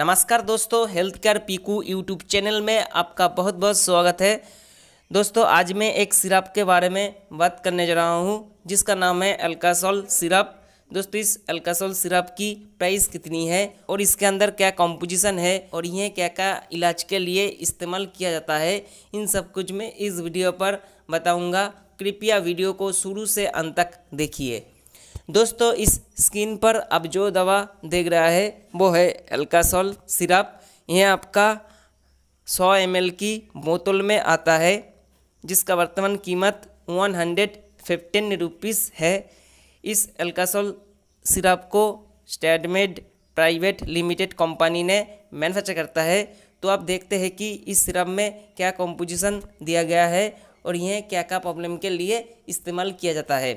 नमस्कार दोस्तों health care Piku YouTube channel में आपका बहुत बहुत स्वागत है दोस्तों आज मैं एक सिरप के बारे में बात करने जा रहा हूँ जिसका नाम है अल्कासोल सिरप दोस्तों इस अल्कासोल सिरप की प्राइस कितनी है और इसके अंदर क्या कॉम्पोजिशन है और यह क्या क्या इलाज के लिए इस्तेमाल किया जाता है इन सब कुछ मैं इस वीडियो पर बताऊँगा कृपया वीडियो को शुरू से अंत तक देखिए दोस्तों इस स्किन पर अब जो दवा देख रहा है वो है एल्कासोल सिरप यह आपका 100 एम की बोतल में आता है जिसका वर्तमान कीमत वन हंड्रेड फिफ्टीन रुपीज़ है इस एल्कासोल सिरप को स्टेडमेड प्राइवेट लिमिटेड कंपनी ने मैनुफैक्चर करता है तो आप देखते हैं कि इस सिरप में क्या कॉम्पोजिशन दिया गया है और यह क्या क्या प्रॉब्लम के लिए इस्तेमाल किया जाता है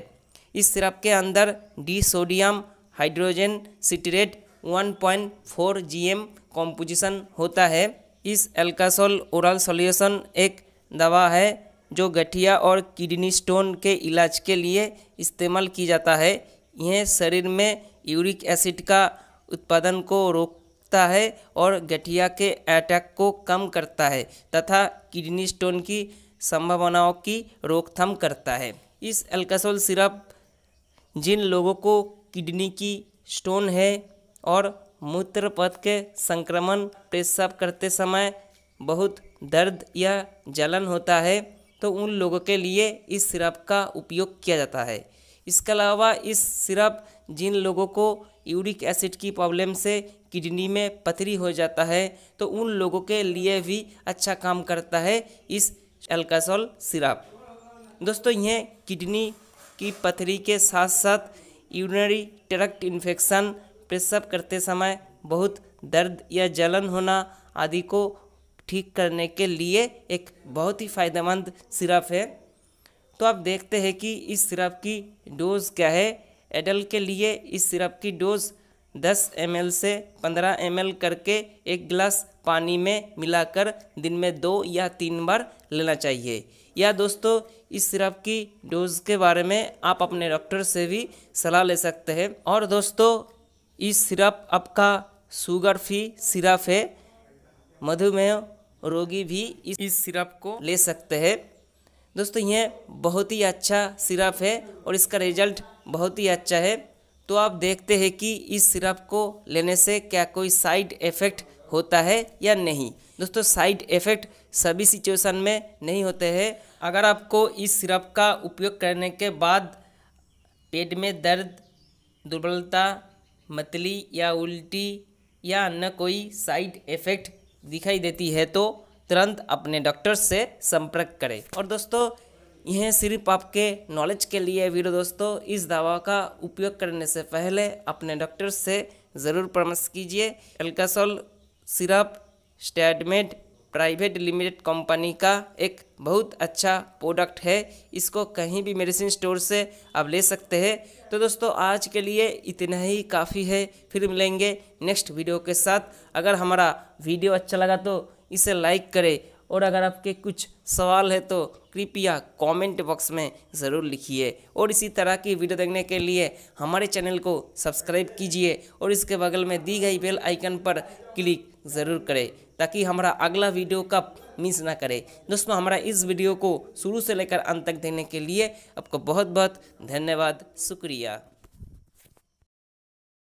इस सिरप के अंदर di sodium hydrogen citrate 1.4 GM composition होता है इस एल्कासोल ओरल सॉल्यूशन एक दवा है जो गठिया और किडनी स्टोन के इलाज के लिए इस्तेमाल की जाता है यह शरीर में यूरिक एसिड का उत्पादन को रोकता है और गठिया के अटैक को कम करता है तथा किडनी स्टोन की संभावनाओं की रोकथाम करता है इस एल्कासोल सिरप जिन लोगों को किडनी की स्टोन है और मूत्र पथ के संक्रमण पेशाब करते समय बहुत दर्द या जलन होता है तो उन लोगों के लिए इस सिरप का उपयोग किया जाता है इसके अलावा इस सिरप जिन लोगों को यूरिक एसिड की प्रॉब्लम से किडनी में पथरी हो जाता है तो उन लोगों के लिए भी अच्छा काम करता है इस अल्कासोल सिरप दोस्तों यह किडनी की पथरी के साथ साथ यूनरी ट्रक्ट इन्फेक्शन प्रसव करते समय बहुत दर्द या जलन होना आदि को ठीक करने के लिए एक बहुत ही फ़ायदेमंद सिरप है तो आप देखते हैं कि इस सिरप की डोज़ क्या है एडल्ट के लिए इस सिरप की डोज़ 10 एम से 15 एम करके एक गिलास पानी में मिलाकर दिन में दो या तीन बार लेना चाहिए या दोस्तों इस सिरप की डोज के बारे में आप अपने डॉक्टर से भी सलाह ले सकते हैं और दोस्तों इस सिरप आपका शुगर फ्री सिरप है मधुमेह रोगी भी इस, इस सिरप को ले सकते हैं दोस्तों यह बहुत ही अच्छा सिरप है और इसका रिजल्ट बहुत ही अच्छा है तो आप देखते हैं कि इस सिरप को लेने से क्या कोई साइड इफ़ेक्ट होता है या नहीं दोस्तों साइड इफ़ेक्ट सभी सिचुएशन में नहीं होते हैं अगर आपको इस सिरप का उपयोग करने के बाद पेट में दर्द दुर्बलता मतली या उल्टी या अन्य कोई साइड इफ़ेक्ट दिखाई देती है तो तुरंत अपने डॉक्टर से संपर्क करें और दोस्तों यह सिर्फ आपके नॉलेज के लिए वीडियो दोस्तों इस दवा का उपयोग करने से पहले अपने डॉक्टर से ज़रूर परामर्श कीजिए Alkasol syrup Stedmed private limited company का एक बहुत अच्छा प्रोडक्ट है इसको कहीं भी मेडिसिन स्टोर से आप ले सकते हैं तो दोस्तों आज के लिए इतना ही काफ़ी है फिर मिलेंगे नेक्स्ट वीडियो के साथ अगर हमारा वीडियो अच्छा लगा तो इसे लाइक करें और अगर आपके कुछ सवाल है तो कृपया कमेंट बॉक्स में ज़रूर लिखिए और इसी तरह की वीडियो देखने के लिए हमारे चैनल को सब्सक्राइब कीजिए और इसके बगल में दी गई बेल आइकन पर क्लिक ज़रूर करें ताकि हमारा अगला वीडियो कब मिस ना करें दोस्तों हमारा इस वीडियो को शुरू से लेकर अंत तक देने के लिए आपको बहुत बहुत धन्यवाद शुक्रिया